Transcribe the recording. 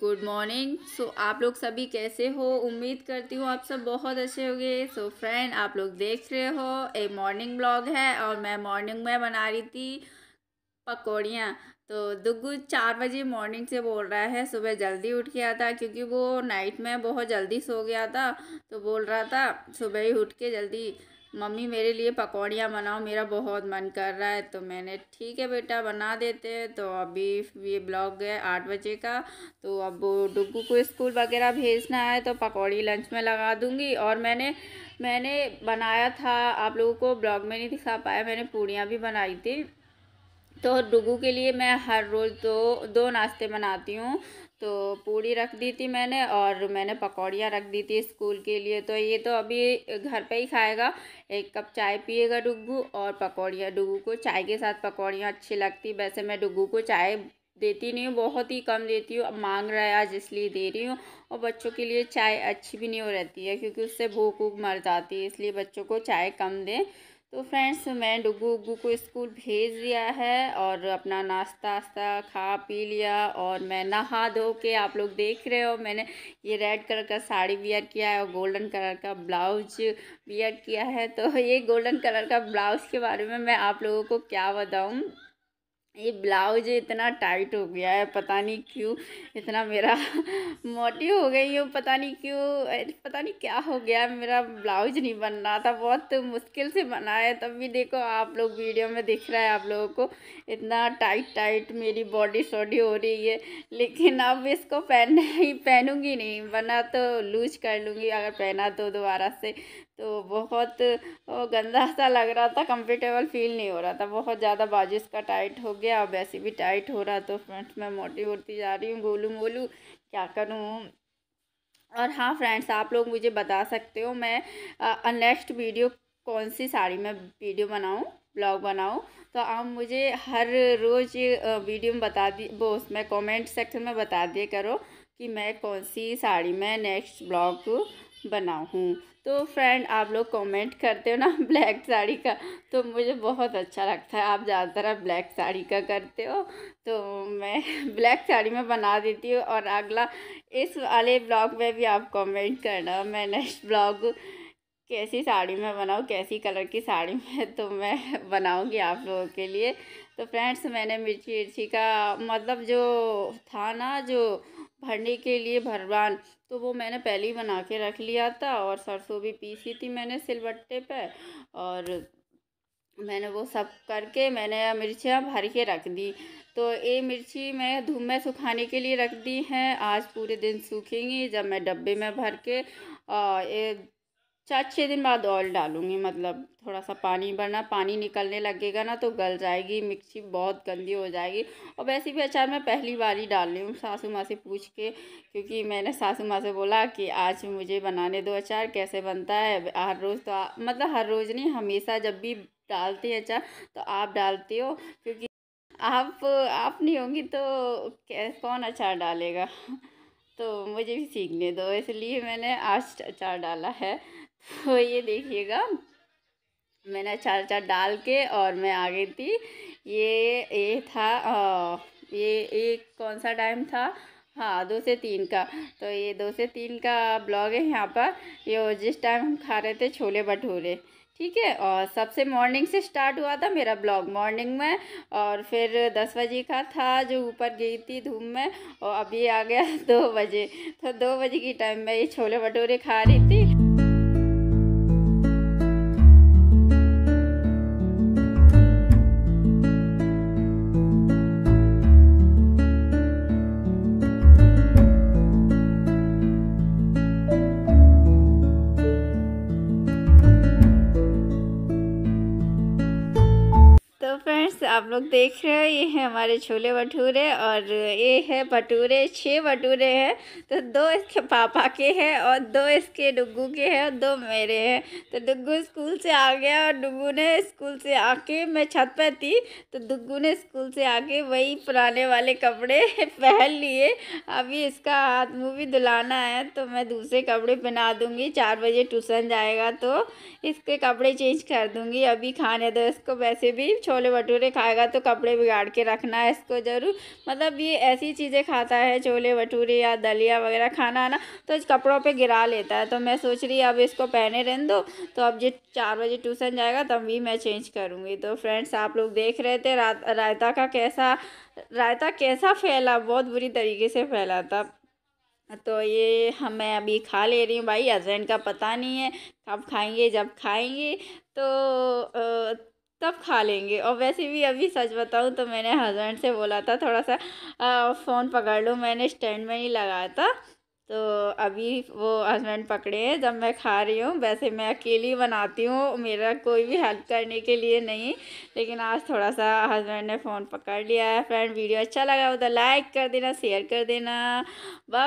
good morning so आप लोग सभी कैसे हो उम्मीद करती हूँ आप सब बहुत अच्छे होंगे सो फ्रेंड आप लोग देख रहे हो ए मॉर्निंग ब्लॉग है और मैं मॉर्निंग में बना रही थी पकौड़ियाँ तो दुग्गू चार बजे मॉर्निंग से बोल रहा है सुबह जल्दी उठ गया था क्योंकि वो नाइट में बहुत जल्दी सो गया था तो बोल रहा था सुबह ही उठ के जल्दी मम्मी मेरे लिए पकौड़ियाँ बनाओ मेरा बहुत मन कर रहा है तो मैंने ठीक है बेटा बना देते हैं तो अभी ये ब्लॉग है आठ बजे का तो अब डुगू को स्कूल वगैरह भेजना है तो पकौड़ी लंच में लगा दूँगी और मैंने मैंने बनाया था आप लोगों को ब्लॉग में नहीं दिखा पाया मैंने पूड़ियाँ भी बनाई थी तो डुगू के लिए मैं हर रोज़ दो दो नाश्ते बनाती हूँ तो पूड़ी रख दी थी मैंने और मैंने पकौड़ियाँ रख दी थी स्कूल के लिए तो ये तो अभी घर पे ही खाएगा एक कप चाय पिएगा डुगू और पकौड़ियाँ डुगू को चाय के साथ पकौड़ियाँ अच्छी लगती वैसे मैं डुगू को चाय देती नहीं हूँ बहुत ही कम देती हूँ अब मांग रहा है आज इसलिए दे रही हूँ और बच्चों के लिए चाय अच्छी भी नहीं हो रहती है क्योंकि उससे भूख वूख मर जाती है इसलिए बच्चों को चाय कम दें तो फ्रेंड्स मैं डुगू उगू को स्कूल भेज दिया है और अपना नाश्ता वास्ता खा पी लिया और मैं नहा धो के आप लोग देख रहे हो मैंने ये रेड कलर का साड़ी वियर किया है और गोल्डन कलर का ब्लाउज वियर किया है तो ये गोल्डन कलर का ब्लाउज के बारे में मैं आप लोगों को क्या बताऊँ ये ब्लाउज इतना टाइट हो गया है पता नहीं क्यों इतना मेरा मोटी हो गई हूँ पता नहीं क्यों पता नहीं क्या हो गया मेरा ब्लाउज नहीं बन रहा था बहुत मुश्किल से बना है तब भी देखो आप लोग वीडियो में दिख रहा है आप लोगों को इतना टाइट टाइट मेरी बॉडी शॉडी हो रही है लेकिन अब इसको पहनना ही पहनूंगी नहीं बना तो लूज कर लूँगी अगर पहना तो दोबारा से तो बहुत गंदा सा लग रहा था कंफर्टेबल फील नहीं हो रहा था बहुत ज़्यादा बाजू इसका टाइट हो गया और वैसे भी टाइट हो रहा तो फ्रेंड्स मैं मोटी होती जा रही हूँ गोलू मोलू क्या करूँ और हाँ फ्रेंड्स आप लोग मुझे बता सकते हो मैं नेक्स्ट वीडियो कौन सी साड़ी में वीडियो बनाऊँ ब्लॉग बनाऊँ तो आप मुझे हर रोज़ वीडियो में बता दी वो उसमें कॉमेंट सेक्शन में बता दिए करो कि मैं कौन सी साड़ी में नेक्स्ट ब्लॉग बनाऊँ तो फ्रेंड आप लोग कमेंट करते हो ना ब्लैक साड़ी का तो मुझे बहुत अच्छा लगता है आप ज़्यादातर आप ब्लैक साड़ी का करते हो तो मैं ब्लैक साड़ी में बना देती हूँ और अगला इस वाले ब्लॉग में भी आप कमेंट करना मैं नेक्स्ट ब्लॉग कैसी साड़ी में बनाऊँ कैसी कलर की साड़ी में तो मैं बनाऊँगी आप लोगों के लिए तो फ्रेंड्स मैंने मिर्ची इर्ची का मतलब जो था ना जो भरने के लिए भरवान तो वो मैंने पहले ही बना के रख लिया था और सरसों भी पीसी थी मैंने सिलबट्टे पे और मैंने वो सब करके मैंने मिर्चियाँ भर के रख दी तो ये मिर्ची मैं धूप में सुखाने के लिए रख दी हैं आज पूरे दिन सूखेंगी जब मैं डब्बे में भर के ये चार छः दिन बाद ऑयल डालूंगी मतलब थोड़ा सा पानी भरना पानी निकलने लगेगा ना तो गल जाएगी मिक्सी बहुत गंदी हो जाएगी और वैसे भी अचार मैं पहली बार ही डाल रही हूँ सासू माँ से पूछ के क्योंकि मैंने सासू माँ से बोला कि आज मुझे बनाने दो अचार कैसे बनता है हर रोज़ तो आ, मतलब हर रोज़ नहीं हमेशा जब भी डालते हैं अचार तो आप डालते हो क्योंकि आप आप नहीं होंगी तो कौन अचार डालेगा तो मुझे भी सीखने दो इसलिए मैंने आज अचार डाला है तो ये देखिएगा मैंने चार चार डाल के और मैं आ गई थी ये ये था आ, ये एक कौन सा टाइम था हाँ दो से तीन का तो ये दो से तीन का ब्लॉग है यहाँ पर ये जिस टाइम हम खा रहे थे छोले भटूरे ठीक है और सबसे मॉर्निंग से स्टार्ट हुआ था मेरा ब्लॉग मॉर्निंग में और फिर दस बजे का था जो ऊपर गई थी धूम में और अभी आ गया दो बजे तो दो बजे की टाइम में ये छोले भटूरे खा रही थी आप लोग देख रहे हो ये है हमारे छोले भटूरे और ये है भटूरे छः भटूरे हैं तो दो इसके पापा के हैं और दो इसके डुग्गू के हैं और दो मेरे हैं तो डुग्गू स्कूल से आ गया और डुग्गू ने स्कूल से आके मैं छत पर थी तो डुग्गू ने स्कूल से आके वही पुराने वाले कपड़े पहन लिए अभी इसका हाथ मुँह भी धुलाना है तो मैं दूसरे कपड़े पहना दूँगी चार बजे ट्यूसन जाएगा तो इसके कपड़े चेंज कर दूँगी अभी खाने दो इसको वैसे भी छोले भटूरे खाए आएगा तो कपड़े बिगाड़ के रखना है इसको ज़रूर मतलब ये ऐसी चीज़ें खाता है छोले भटूरे या दलिया वगैरह खाना ना तो कपड़ों पर गिरा लेता है तो मैं सोच रही अब इसको पहने रहने दो तो अब जो चार बजे ट्यूसन जाएगा तब भी मैं चेंज करूँगी तो फ्रेंड्स आप लोग देख रहे थे रायता का कैसा रायता कैसा फैला बहुत बुरी तरीके से फैला था तो ये हम मैं अभी खा ले रही हूँ भाई हस्बैंड का पता नहीं है कब खाएंगे जब खाएंगे तो तब खा लेंगे और वैसे भी अभी सच बताऊँ तो मैंने हस्बैंड से बोला था थोड़ा सा आ, फ़ोन पकड़ लूँ मैंने स्टैंड में ही लगाया था तो अभी वो हस्बैंड पकड़े हैं जब मैं खा रही हूँ वैसे मैं अकेली बनाती हूँ मेरा कोई भी हेल्प करने के लिए नहीं लेकिन आज थोड़ा सा हस्बैंड ने फ़ोन पकड़ लिया है फ्रेंड वीडियो अच्छा लगा हो तो लाइक कर देना शेयर कर देना बस